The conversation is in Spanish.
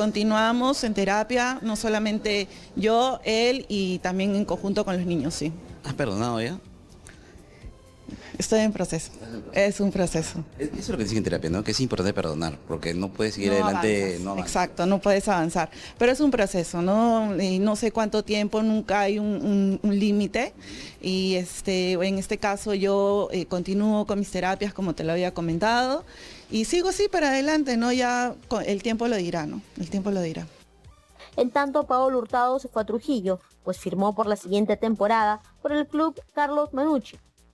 continuamos en terapia, no solamente yo, él y también en conjunto con los niños, sí. ¿Has perdonado ya? Estoy en proceso. Es un proceso. Eso es lo que dicen en terapia, ¿no? Que es importante perdonar, porque no puedes seguir adelante. Exacto, no puedes avanzar. Pero es un proceso, ¿no? no sé cuánto tiempo, nunca hay un, límite. Y este, en este caso yo eh, continúo con mis terapias, como te lo había comentado. Y sigo así para adelante, ¿no? Ya el tiempo lo dirá, ¿no? El tiempo lo dirá. En tanto, Paolo Hurtado se fue a Trujillo, pues firmó por la siguiente temporada por el club Carlos Meducci.